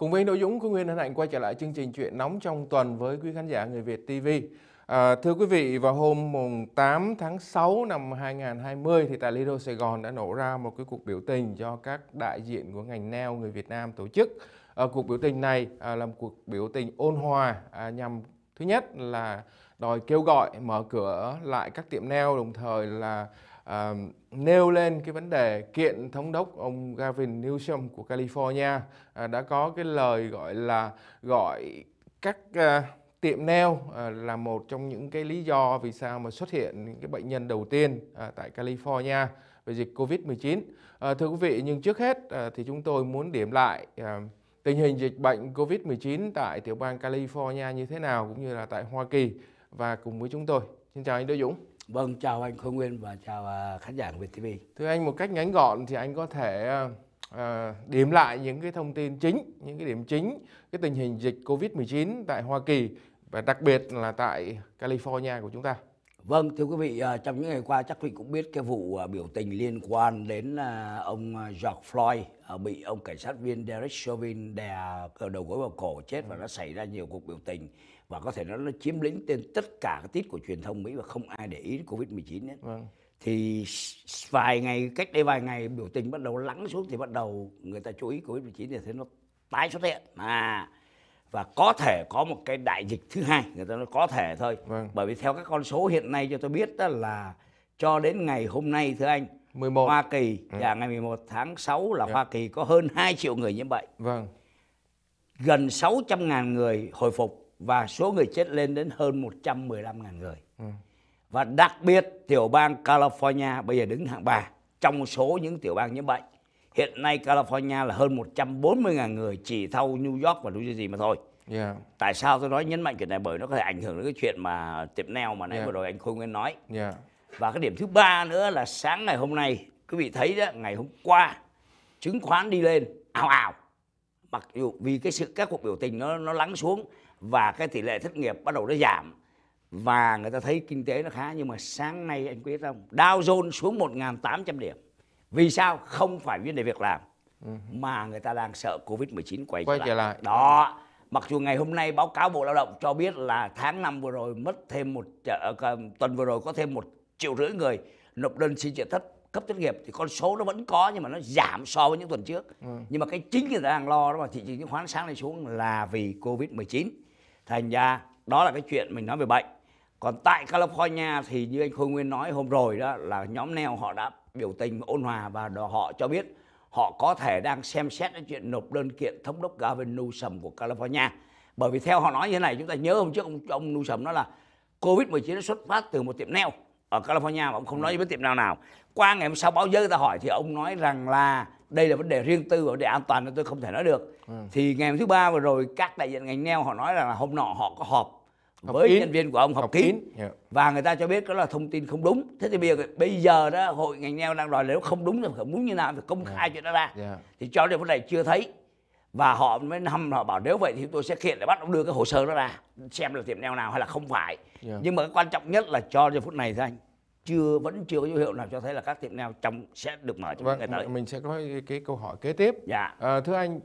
Cùng với Đỗ Dũng của Nguyên Hân Hạnh quay trở lại chương trình Chuyện Nóng trong tuần với quý khán giả Người Việt TV. À, thưa quý vị, vào hôm mùng 8 tháng 6 năm 2020 thì tại Lido Sài Gòn đã nổ ra một cái cuộc biểu tình do các đại diện của ngành neo người Việt Nam tổ chức. À, cuộc biểu tình này à, là một cuộc biểu tình ôn hòa à, nhằm thứ nhất là đòi kêu gọi mở cửa lại các tiệm neo đồng thời là nêu lên cái vấn đề kiện thống đốc ông Gavin Newsom của California à, đã có cái lời gọi là gọi các à, tiệm nail à, là một trong những cái lý do vì sao mà xuất hiện những cái bệnh nhân đầu tiên à, tại California về dịch Covid-19. À, thưa quý vị, nhưng trước hết à, thì chúng tôi muốn điểm lại à, tình hình dịch bệnh Covid-19 tại tiểu bang California như thế nào cũng như là tại Hoa Kỳ và cùng với chúng tôi. Xin chào anh Đỗ Dũng. Vâng, chào anh Khôi Nguyên và chào à, khán giả của VTV. Thưa anh, một cách ngắn gọn thì anh có thể à, à, điểm lại những cái thông tin chính, những cái điểm chính cái tình hình dịch Covid-19 tại Hoa Kỳ và đặc biệt là tại California của chúng ta. Vâng, thưa quý vị, à, trong những ngày qua chắc quý vị cũng biết cái vụ biểu tình liên quan đến ông George Floyd bị ông cảnh sát viên Derek Chauvin đè đầu gối vào cổ chết và nó ừ. xảy ra nhiều cuộc biểu tình và có thể nó nó chiếm lĩnh trên tất cả các tiết của truyền thông Mỹ và không ai để ý Covid-19 hết. Vâng. Thì vài ngày cách đây vài ngày biểu tình bắt đầu lắng xuống thì bắt đầu người ta chú ý Covid-19 thì thấy nó tái xuất hiện. À và có thể có một cái đại dịch thứ hai người ta nói có thể thôi vâng. bởi vì theo các con số hiện nay cho tôi biết đó là cho đến ngày hôm nay thưa anh 11. Hoa Kỳ ừ. Dạ, ngày 11 tháng 6 là yeah. Dạ. Hoa Kỳ có hơn 2 triệu người nhiễm bệnh. Vâng. Gần 600 ngàn người hồi phục và số người chết lên đến hơn 115.000 người. Ừ. Và đặc biệt tiểu bang California bây giờ đứng hạng 3 trong số những tiểu bang nhiễm bệnh. Hiện nay California là hơn 140.000 người chỉ thâu New York và New Jersey mà thôi. Yeah. Tại sao tôi nói nhấn mạnh chuyện này bởi nó có thể ảnh hưởng đến cái chuyện mà tiệm neo mà nãy yeah. vừa rồi anh Khôi Nguyên nói. Yeah. Và cái điểm thứ ba nữa là sáng ngày hôm nay quý vị thấy đó ngày hôm qua chứng khoán đi lên ào ào mặc dù vì cái sự các cuộc biểu tình nó nó lắng xuống và cái tỷ lệ thất nghiệp bắt đầu nó giảm và người ta thấy kinh tế nó khá nhưng mà sáng nay anh biết không Dow Jones xuống 1.800 điểm vì sao không phải vấn đề việc làm mà người ta đang sợ Covid-19 quay, quay trở lại. lại đó mặc dù ngày hôm nay báo cáo Bộ Lao động cho biết là tháng năm vừa rồi mất thêm một ờ, tuần vừa rồi có thêm một triệu rưỡi người nộp đơn xin trợ thất cấp thất nghiệp thì con số nó vẫn có nhưng mà nó giảm so với những tuần trước ừ. nhưng mà cái chính người ta đang lo đó mà thị trường chứng khoán sáng nay xuống là vì Covid-19 thành ra đó là cái chuyện mình nói về bệnh còn tại California thì như anh Khôi Nguyên nói hôm rồi đó là nhóm neo họ đã biểu tình ôn hòa và họ cho biết họ có thể đang xem xét cái chuyện nộp đơn kiện thống đốc Gavin Newsom của California. Bởi vì theo họ nói như thế này, chúng ta nhớ hôm trước ông, ông Newsom nói là Covid-19 nó xuất phát từ một tiệm neo ở California mà ông không ừ. nói với tiệm nào nào. Qua ngày hôm sau báo giới ta hỏi thì ông nói rằng là đây là vấn đề riêng tư và vấn đề an toàn nên tôi không thể nói được ừ. thì ngày thứ ba vừa rồi các đại diện ngành neo họ nói là hôm nọ họ có họp học với kín. nhân viên của ông học, học kín, kín. Yeah. Dạ. và người ta cho biết đó là thông tin không đúng thế thì bây giờ bây giờ đó hội ngành neo đang đòi nếu không đúng thì muốn như nào thì công dạ. khai yeah. chuyện đó ra yeah. Dạ. thì cho đến vấn đề chưa thấy và họ mới năm họ bảo nếu vậy thì tôi sẽ kiện để bắt ông đưa cái hồ sơ đó ra xem là tiệm neo nào hay là không phải yeah. nhưng mà cái quan trọng nhất là cho đến phút này thôi anh chưa vẫn chưa có dấu hiệu nào cho thấy là các tiệm nail trong sẽ được mở trong vâng, ngày tới. Mình sẽ có cái, câu hỏi kế tiếp. Dạ. À, thưa anh,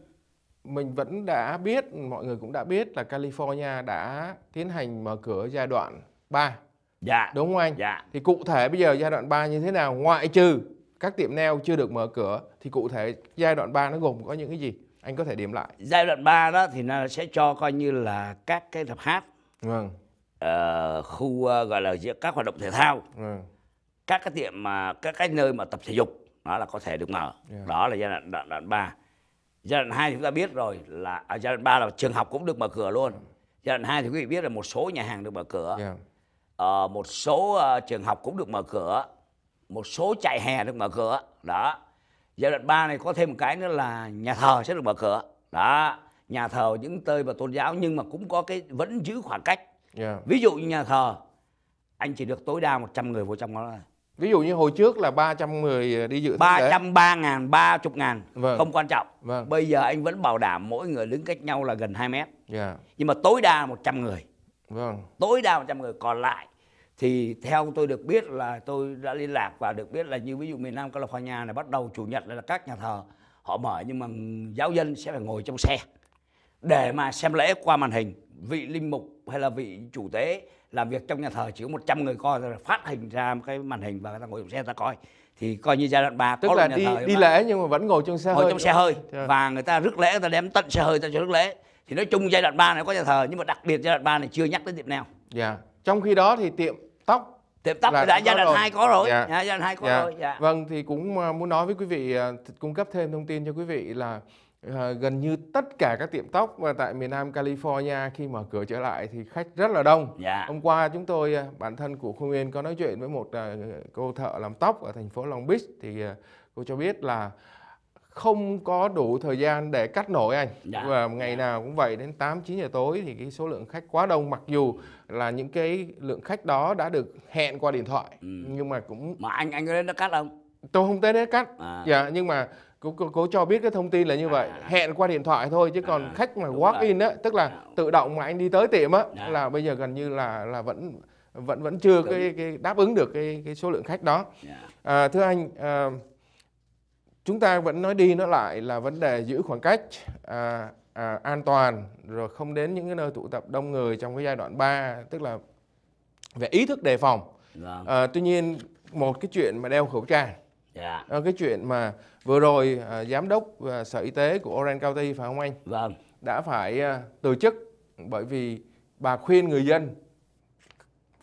mình vẫn đã biết mọi người cũng đã biết là California đã tiến hành mở cửa giai đoạn 3. Dạ. Đúng không anh? Dạ. Thì cụ thể bây giờ giai đoạn 3 như thế nào ngoại trừ các tiệm nail chưa được mở cửa thì cụ thể giai đoạn 3 nó gồm có những cái gì? Anh có thể điểm lại. Giai đoạn 3 đó thì nó sẽ cho coi như là các cái tập hát. Vâng. Uh, khu uh, gọi là giữa các hoạt động thể thao. Ừ các cái tiệm mà các cái nơi mà tập thể dục đó là có thể được mở yeah. Dạ. đó là giai đoạn đoạn, đoạn 3 giai đoạn 2 thì chúng ta biết rồi là à, giai đoạn 3 là trường học cũng được mở cửa luôn giai đoạn 2 thì quý vị biết là một số nhà hàng được mở cửa yeah. Dạ. à, ờ, một số uh, trường học cũng được mở cửa một số trại hè được mở cửa đó giai đoạn 3 này có thêm một cái nữa là nhà thờ sẽ được mở cửa đó nhà thờ những nơi mà tôn giáo nhưng mà cũng có cái vẫn giữ khoảng cách yeah. Dạ. ví dụ như nhà thờ anh chỉ được tối đa 100 người vô trong đó thôi Ví dụ như hồi trước là 300 người đi dự 303 ngàn, 30 ngàn vâng. Không quan trọng vâng. Bây giờ anh vẫn bảo đảm mỗi người đứng cách nhau là gần 2 mét yeah. Dạ. Nhưng mà tối đa 100 người vâng. Tối đa 100 người còn lại Thì theo tôi được biết là tôi đã liên lạc Và được biết là như ví dụ miền Nam California này Bắt đầu chủ nhật là các nhà thờ Họ mở nhưng mà giáo dân sẽ phải ngồi trong xe Để mà xem lễ qua màn hình Vị linh mục hay là vị chủ tế làm việc trong nhà thờ chỉ có 100 người coi rồi phát hình ra một cái màn hình và người ta ngồi trong xe ta coi thì coi như giai đoạn bà tức có nhà đi đi lễ nhưng mà vẫn ngồi trong xe ngồi hơi trong xe hơi Trời. Dạ. và người ta rước lễ người ta đem tận xe hơi ta cho rước lễ thì nói chung giai đoạn 3 này có nhà thờ nhưng mà đặc biệt giai đoạn 3 này chưa nhắc đến tiệm nào dạ trong khi đó thì tiệm tóc tiệm tóc là đã giai đoạn hai có rồi dạ. dạ. giai đoạn hai có dạ. rồi dạ. vâng thì cũng à, muốn nói với quý vị à, cung cấp thêm thông tin cho quý vị là Ờ, gần như tất cả các tiệm tóc và tại miền Nam California khi mở cửa trở lại thì khách rất là đông. Yeah. Dạ. Hôm qua chúng tôi ờ, bản thân của Khương Nguyên có nói chuyện với một ờ, cô thợ làm tóc ở thành phố Long Beach thì cô cho biết là không có đủ thời gian để cắt nổi anh dạ. và ngày dạ. nào cũng vậy đến 8 9 giờ tối thì cái số lượng khách quá đông mặc dù là những cái lượng khách đó đã được hẹn qua điện thoại ừ. nhưng mà cũng mà anh anh có đến đó cắt không tôi không tới đấy cắt à. dạ nhưng mà cô, cô, cô cho biết cái thông tin là như vậy à, hẹn qua điện thoại thôi chứ còn à, khách mà walk in á tức là à. tự động mà anh đi tới tiệm á à. là bây giờ gần như là là vẫn vẫn vẫn chưa cái, cái đáp ứng được cái cái số lượng khách đó dạ. à, thưa anh à, chúng ta vẫn nói đi nói lại là vấn đề giữ khoảng cách à, à, an toàn rồi không đến những cái nơi tụ tập đông người trong cái giai đoạn 3 tức là về ý thức đề phòng vâng. à, tuy nhiên một cái chuyện mà đeo khẩu trang Dạ. Ờ, cái chuyện mà vừa rồi à, giám đốc à, sở y tế của Orange County phải không anh? Vâng. Đã phải à, từ chức bởi vì bà khuyên người dân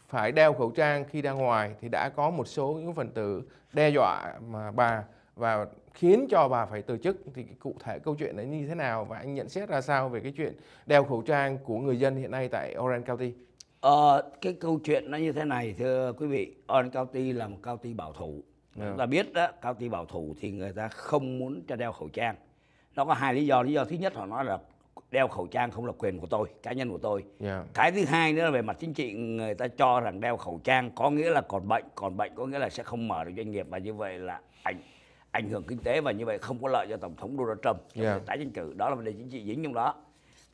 phải đeo khẩu trang khi ra ngoài thì đã có một số những phần tử đe dọa mà bà và khiến cho bà phải từ chức thì cụ thể câu chuyện đấy như thế nào và anh nhận xét ra sao về cái chuyện đeo khẩu trang của người dân hiện nay tại Orange County? Ờ, cái câu chuyện nó như thế này thưa quý vị, Orange County là một county bảo thủ Dạ. chúng ta biết đó cao ti bảo thủ thì người ta không muốn cho đeo khẩu trang nó có hai lý do lý do thứ nhất họ nói là đeo khẩu trang không là quyền của tôi cá nhân của tôi yeah. Dạ. cái thứ hai nữa là về mặt chính trị người ta cho rằng đeo khẩu trang có nghĩa là còn bệnh còn bệnh có nghĩa là sẽ không mở được doanh nghiệp và như vậy là ảnh ảnh hưởng kinh tế và như vậy không có lợi cho tổng thống Donald Trump trong yeah. Dạ. tái tranh cử đó là vấn đề chính trị dính trong đó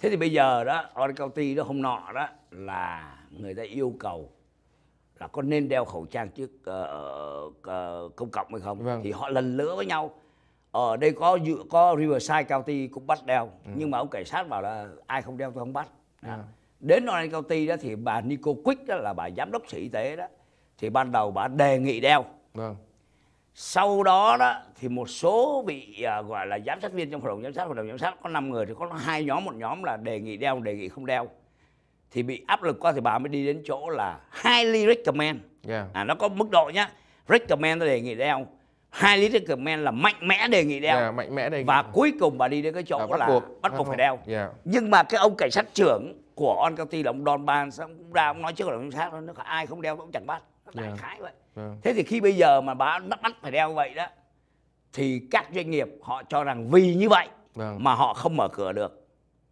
thế thì bây giờ đó Oricalty đó hôm nọ đó là người ta yêu cầu là có nên đeo khẩu trang trước uh, uh, công cộng hay không vâng. thì họ lần lứa với nhau ở ờ, đây có dự có Riverside County cũng bắt đeo ừ. nhưng mà ông cảnh sát bảo là ai không đeo tôi không bắt à. đến Orange County đó thì bà Nico Quick đó là bà giám đốc sở y tế đó thì ban đầu bà đề nghị đeo vâng. sau đó đó thì một số bị à, gọi là giám sát viên trong hội đồng giám sát hội đồng giám sát có 5 người thì có hai nhóm một nhóm là đề nghị đeo đề nghị không đeo thì bị áp lực quá thì bà mới đi đến chỗ là highly recommend yeah. Dạ. à nó có mức độ nhá recommend đề nghị đeo hai lý recommend là mạnh mẽ đề nghị đeo yeah, mạnh mẽ đề nghị. và cuối cùng bà đi đến cái chỗ à, bắt là buộc. bắt buộc phải đeo yeah. nhưng mà cái ông cảnh sát trưởng của on county là ông don ban cũng ra ông nói trước là cảnh sát nó ai không đeo cũng chẳng bắt đại yeah. khái vậy yeah. thế thì khi bây giờ mà bà bắt bắt phải đeo vậy đó thì các doanh nghiệp họ cho rằng vì như vậy yeah. Vâng. mà họ không mở cửa được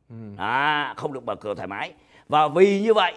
ừ. à, không được mở cửa thoải mái và vì như vậy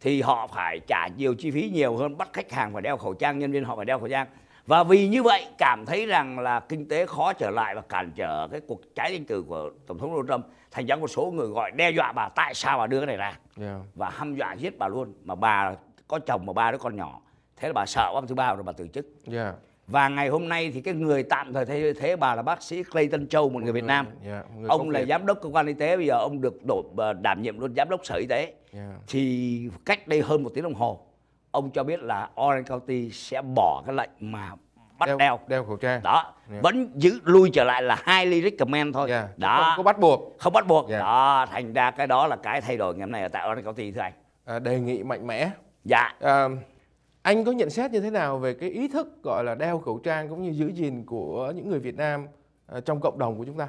thì họ phải trả nhiều chi phí nhiều hơn bắt khách hàng phải đeo khẩu trang nhân viên họ phải đeo khẩu trang và vì như vậy cảm thấy rằng là kinh tế khó trở lại và cản trở cái cuộc trái tranh cử của tổng thống Donald Trump thành ra một số người gọi đe dọa bà tại sao bà đưa cái này ra yeah. và hăm dọa giết bà luôn mà bà có chồng mà ba đứa con nhỏ thế là bà sợ ông thứ ba rồi bà từ chức yeah và ngày hôm nay thì cái người tạm thời thay thế bà là bác sĩ Clayton Châu một người Việt Nam yeah, ừ, dạ, ông là giám đốc cơ quan y tế bây giờ ông được đổ, ờ, đảm nhiệm luôn giám đốc sở y tế yeah. Dạ. thì cách đây hơn một tiếng đồng hồ ông cho biết là Orange County sẽ bỏ cái lệnh mà bắt đeo đeo, đeo khẩu trang đó yeah. Dạ. vẫn giữ lui trở lại là hai highly recommend thôi yeah. đó không có bắt buộc không bắt buộc yeah. đó thành ra cái đó là cái thay đổi ngày hôm nay ở tại Orange County thưa anh à, đề nghị mạnh mẽ dạ à, anh có nhận xét như thế nào về cái ý thức gọi là đeo khẩu trang cũng như giữ gìn của những người Việt Nam ờ, trong cộng đồng của chúng ta?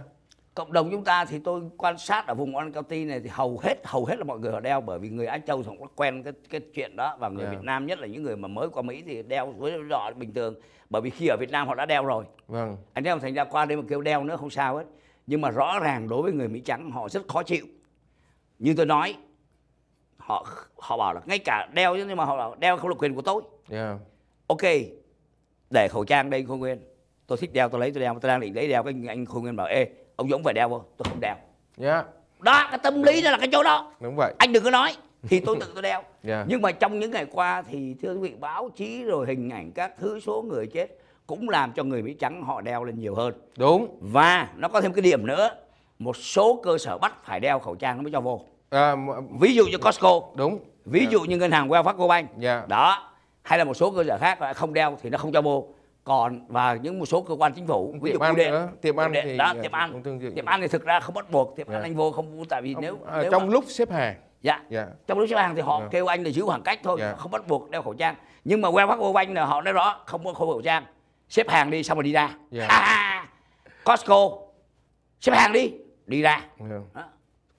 Cộng đồng chúng ta thì tôi quan sát ở vùng An này thì hầu hết hầu hết là mọi người họ đeo bởi vì người Á Châu cũng quen cái cái chuyện đó và người yeah. Dạ. Việt Nam nhất là những người mà mới qua Mỹ thì đeo với họ bình thường bởi vì khi ở Việt Nam họ đã đeo rồi. Vâng. Anh em thành ra qua đây mà kêu đeo nữa không sao hết. Nhưng mà rõ ràng đối với người Mỹ trắng họ rất khó chịu. Như tôi nói, họ họ bảo là ngay cả đeo nhưng mà họ bảo đeo không là quyền của tôi yeah. Dạ. ok để khẩu trang đây khôi nguyên tôi thích đeo tôi lấy tôi đeo tôi đang định lấy đeo cái anh khôi nguyên bảo ê ông dũng phải đeo không tôi không đeo yeah. Dạ. đó cái tâm lý đó là cái chỗ đó đúng vậy anh đừng có nói thì tôi tự tôi đeo yeah. Dạ. nhưng mà trong những ngày qua thì thưa quý vị báo chí rồi hình ảnh các thứ số người chết cũng làm cho người mỹ trắng họ đeo lên nhiều hơn đúng và nó có thêm cái điểm nữa một số cơ sở bắt phải đeo khẩu trang nó mới cho vô à, ví dụ như Costco đúng ví yeah. Dạ. dụ như ngân hàng Wells Fargo Bank yeah. Dạ. đó hay là một số cơ sở khác không đeo thì nó không cho mua còn và những một số cơ quan chính phủ ví dụ tiệm ăn điện, tiệm ăn điện, thì đó, dạ, tiệm ăn tiệm ăn thì thực ra không bắt buộc tiệm yeah. ăn anh vô không tại vì không, nếu, à, nếu trong mà, lúc xếp hàng dạ yeah. trong lúc xếp hàng thì họ yeah. kêu anh là giữ khoảng cách thôi yeah. không bắt buộc đeo khẩu trang nhưng mà Wells Fargo Bank là họ nói rõ không có khẩu trang xếp hàng đi xong rồi đi ra yeah. Costco xếp hàng đi đi ra yeah. đó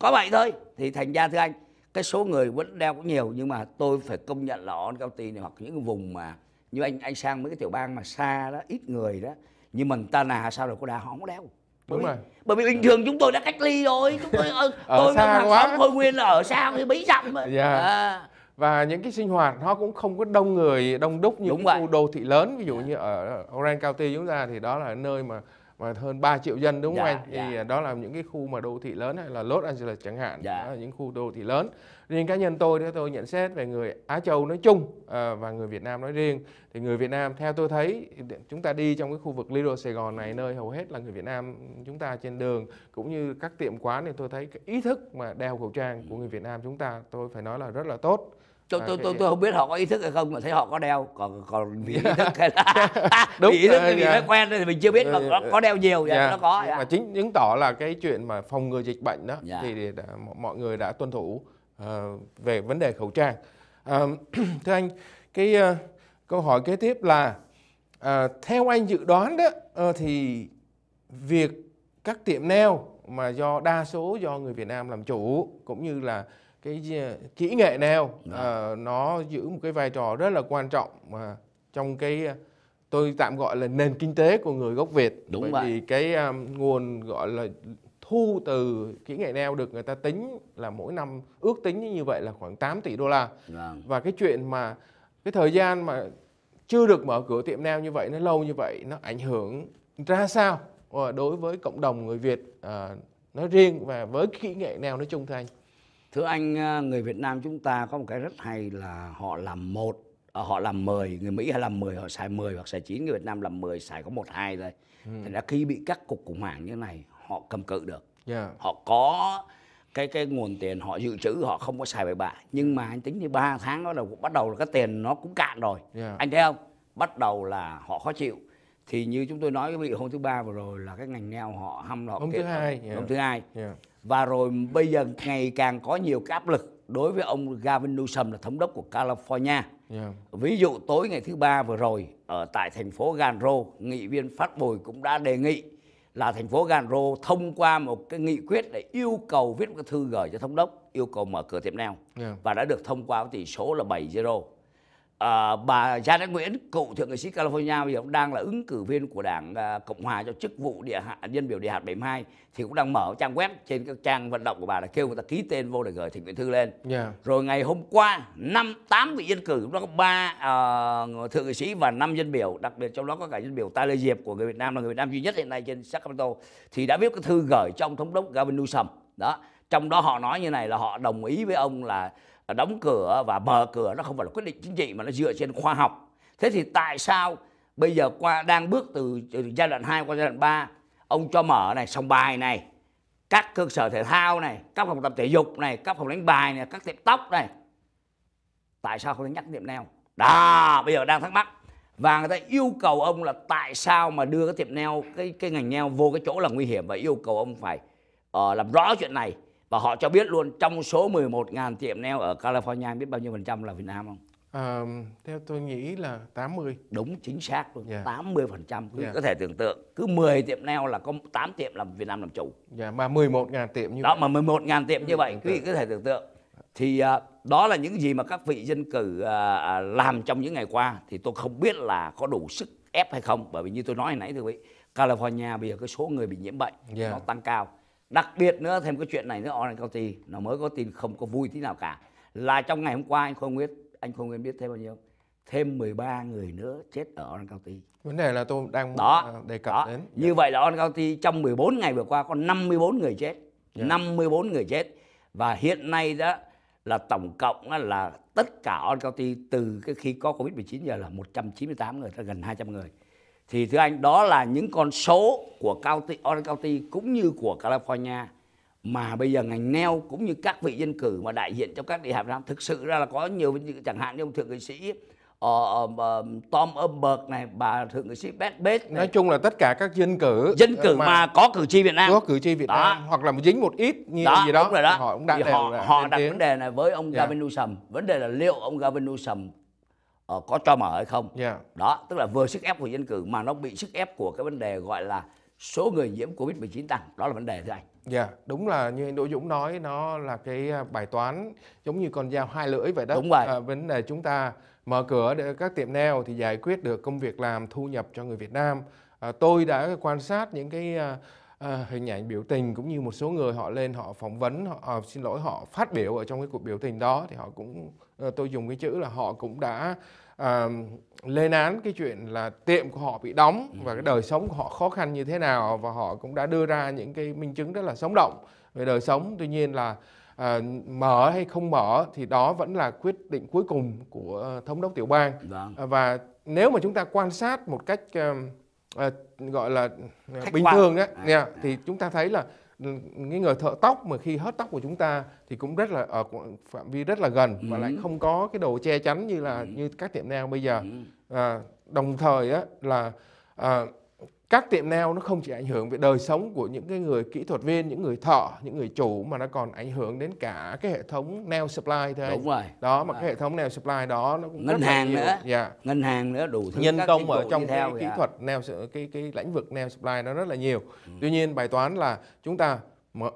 có vậy thôi thì thành ra thưa anh cái số người vẫn đeo cũng nhiều nhưng mà tôi phải công nhận là on cao này hoặc những vùng mà như anh anh sang mấy cái tiểu bang mà xa đó ít người đó nhưng mình ta là sao rồi cô đà họ không đeo bởi đúng bởi, rồi bởi vì bình thường chúng tôi đã cách ly rồi chúng tôi ờ, ở, tôi xa quá thôi nguyên là ở xa thì mấy dặm mà dạ. à. và những cái sinh hoạt nó cũng không có đông người đông đúc như Đúng khu đô thị lớn ví dụ dạ. như ở Orange County chúng ta thì đó là nơi mà mà hơn 3 triệu dân đúng không dạ, anh? Thì dạ. À, đó là những cái khu mà đô thị lớn hay là Los Angeles chẳng hạn, dạ. đó là những khu đô thị lớn. Riêng cá nhân tôi thì tôi nhận xét về người Á Châu nói chung à, và người Việt Nam nói riêng thì người Việt Nam theo tôi thấy chúng ta đi trong cái khu vực Lido Sài Gòn này nơi hầu hết là người Việt Nam chúng ta trên đường cũng như các tiệm quán thì tôi thấy cái ý thức mà đeo khẩu trang của người Việt Nam chúng ta tôi phải nói là rất là tốt tôi à, tôi tôi, à. tôi không biết họ có ý thức hay không mà thấy họ có đeo còn còn vì ý thức hay là đúng vì ý thức vì dạ. thói quen thì mình chưa biết ừ, mà ừ, có, ừ. có đeo nhiều vậy dạ. nó có yeah. Dạ. mà chính chứng tỏ là cái chuyện mà phòng ngừa dịch bệnh đó thì đã, mọi người đã tuân thủ uh, về vấn đề khẩu trang uh, thưa anh cái uh, câu hỏi kế tiếp là uh, theo anh dự đoán đó uh, thì việc các tiệm nail mà do đa số do người Việt Nam làm chủ cũng như là cái à, kỹ nghệ nào à, nó giữ một cái vai trò rất là quan trọng mà trong cái à, tôi tạm gọi là nền kinh tế của người gốc Việt đúng bởi vậy. vì cái um, nguồn gọi là thu từ kỹ nghệ neo được người ta tính là mỗi năm ước tính như vậy là khoảng 8 tỷ đô la vâng. và cái chuyện mà cái thời gian mà chưa được mở cửa tiệm neo như vậy nó lâu như vậy nó ảnh hưởng ra sao ờ, đối với cộng đồng người Việt à, nói riêng và với kỹ nghệ neo nói chung thưa anh thưa anh ờ, người Việt Nam chúng ta có một cái rất hay là họ làm một ờ, họ làm 10 người Mỹ hay làm 10 họ xài 10 hoặc xài 9 người Việt Nam làm 10 xài có một hai thôi ừ. thành ra khi bị các cục khủng hoảng như này họ cầm cự được yeah. Dạ. họ có cái cái nguồn tiền họ dự trữ họ không có xài bậy bạ nhưng mà anh tính thì ba tháng đó là bắt đầu là cái tiền nó cũng cạn rồi yeah. Dạ. anh thấy không bắt đầu là họ khó chịu thì như chúng tôi nói cái vị hôm thứ ba vừa rồi là cái ngành neo họ hâm họ hôm thứ hai hôm dạ. thứ hai yeah và rồi bây giờ ngày càng có nhiều cái áp lực đối với ông Gavin Newsom là thống đốc của California. Yeah. Ví dụ tối ngày thứ ba vừa rồi ở tại thành phố Ganro, nghị viên phát bồi cũng đã đề nghị là thành phố Ganro thông qua một cái nghị quyết để yêu cầu viết một cái thư gửi cho thống đốc yêu cầu mở cửa tiệm nail yeah. và đã được thông qua với tỷ số là 7-0 à, bà Janet Nguyễn cựu thượng nghị sĩ California bây giờ cũng đang là ứng cử viên của đảng à, Cộng hòa cho chức vụ địa hạ nhân biểu địa hạt 72 thì cũng đang mở trang web trên các trang vận động của bà là kêu người ta ký tên vô để gửi thỉnh nguyện thư lên yeah. Dạ. rồi ngày hôm qua năm tám vị dân cử đó có ba à, thượng nghị sĩ và năm dân biểu đặc biệt trong đó có cả dân biểu Tài Diệp của người Việt Nam là người Việt Nam duy nhất hiện nay trên Sacramento thì đã viết cái thư gửi cho ông thống đốc Gavin Newsom đó trong đó họ nói như này là họ đồng ý với ông là đóng cửa và mở cửa nó không phải là quyết định chính trị mà nó dựa trên khoa học thế thì tại sao bây giờ qua đang bước từ, từ giai đoạn 2 qua giai đoạn 3 ông cho mở này sòng bài này các cơ sở thể thao này các phòng tập thể dục này các phòng đánh bài này các tiệm tóc này tại sao không nhắc tiệm neo đó bây giờ đang thắc mắc và người ta yêu cầu ông là tại sao mà đưa cái tiệm neo cái cái ngành neo vô cái chỗ là nguy hiểm và yêu cầu ông phải uh, làm rõ chuyện này và họ cho biết luôn trong số 11.000 tiệm nail ở California biết bao nhiêu phần trăm là Việt Nam không? À, theo tôi nghĩ là 80 Đúng chính xác luôn yeah. 80 yeah. có thể tưởng tượng Cứ 10 tiệm nail là có 8 tiệm là Việt Nam làm chủ Dạ yeah, mà 11 000 tiệm như đó, vậy Đó mà 11 000 tiệm như vậy Quý vị có thể tưởng tượng Thì à, đó là những gì mà các vị dân cử à, làm trong những ngày qua Thì tôi không biết là có đủ sức ép hay không Bởi vì như tôi nói hồi nãy thưa quý vị California bây giờ cái số người bị nhiễm bệnh yeah. Dạ. Nó tăng cao đặc biệt nữa thêm cái chuyện này nữa online county nó mới có tin không có vui tí nào cả là trong ngày hôm qua anh không biết anh không biết biết thêm bao nhiêu thêm 13 người nữa chết ở Orange County. Vấn đề là tôi đang đó, à, đề cập đó. đến. Như yeah. vậy là Orange County trong 14 ngày vừa qua có 54 người chết. Yeah. Dạ. 54 người chết. Và hiện nay đó là tổng cộng là tất cả Orange County từ cái khi có Covid-19 giờ là 198 người, gần 200 người thì thưa anh đó là những con số của county Orange County cũng như của California mà bây giờ ngành neo cũng như các vị dân cử mà đại diện cho các địa hạt nam thực sự ra là có nhiều chẳng hạn như ông thượng nghị sĩ uh, uh, Tom Umberg này bà thượng nghị sĩ Beth Beth nói chung là tất cả các dân cử dân cử mà, mà có cử tri Việt Nam có cử tri Việt đó. Nam hoặc là dính một ít như đó, gì đó, đúng rồi đó. họ cũng đã họ, họ đặt tiếng. vấn đề này với ông yeah. Dạ. Gavin Newsom vấn đề là liệu ông Gavin Newsom Ờ, có cho mở hay không yeah. Dạ. đó tức là vừa sức ép của dân cử mà nó bị sức ép của cái vấn đề gọi là số người nhiễm covid 19 tăng đó là vấn đề thưa anh Dạ, yeah, đúng là như anh Đỗ Dũng nói nó là cái à, bài toán giống như con dao hai lưỡi vậy đó. Đúng vậy. À, vấn đề chúng ta mở cửa để các tiệm nail thì giải quyết được công việc làm thu nhập cho người Việt Nam. À, tôi đã quan sát những cái à, à, hình ảnh biểu tình cũng như một số người họ lên họ phỏng vấn, họ à, xin lỗi họ phát biểu ở trong cái cuộc biểu tình đó thì họ cũng Ờ, tôi dùng cái chữ là họ cũng đã à, lên án cái chuyện là tiệm của họ bị đóng và cái đời sống của họ khó khăn như thế nào và họ cũng đã đưa ra những cái minh chứng rất là sống động về đời sống tuy nhiên là à, mở hay không mở thì đó vẫn là quyết định cuối cùng của thống đốc tiểu bang à, và nếu mà chúng ta quan sát một cách à, à, gọi là Khách bình quan. thường đó, à, yeah, à. thì chúng ta thấy là cái người thợ tóc mà khi hết tóc của chúng ta thì cũng rất là ở ờ, phạm vi rất là gần ừ. và lại không có cái đồ che chắn như là ừ. như các tiệm nail bây giờ ừ. à, đồng thời á là à, các tiệm nail nó không chỉ ảnh hưởng về đời sống của những cái người kỹ thuật viên, những người thợ, những người chủ mà nó còn ảnh hưởng đến cả cái hệ thống nail supply thôi. Đúng rồi. Đó mà à. cái hệ thống nail supply đó nó cũng ngân rất hàng nhiều. nữa. Dạ. Ngân hàng nữa đủ thứ nhân các công ở trong cái kỹ à. thuật nail cái cái lĩnh vực nail supply nó rất là nhiều. Ừ. Tuy nhiên bài toán là chúng ta mở,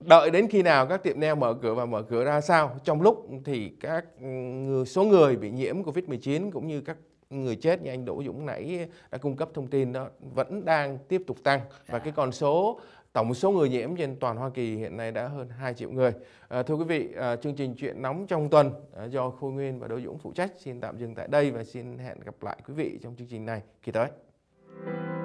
đợi đến khi nào các tiệm nail mở cửa và mở cửa ra sao trong lúc thì các ừ, số người bị nhiễm covid 19 cũng như các người chết như anh Đỗ Dũng nãy đã cung cấp thông tin đó vẫn đang tiếp tục tăng và dạ. cái con số tổng số người nhiễm trên toàn Hoa Kỳ hiện nay đã hơn 2 triệu người. À, thưa quý vị, à, chương trình chuyện nóng trong tuần à, do Khôi Nguyên và Đỗ Dũng phụ trách xin tạm dừng tại đây và xin hẹn gặp lại quý vị trong chương trình này kỳ tới.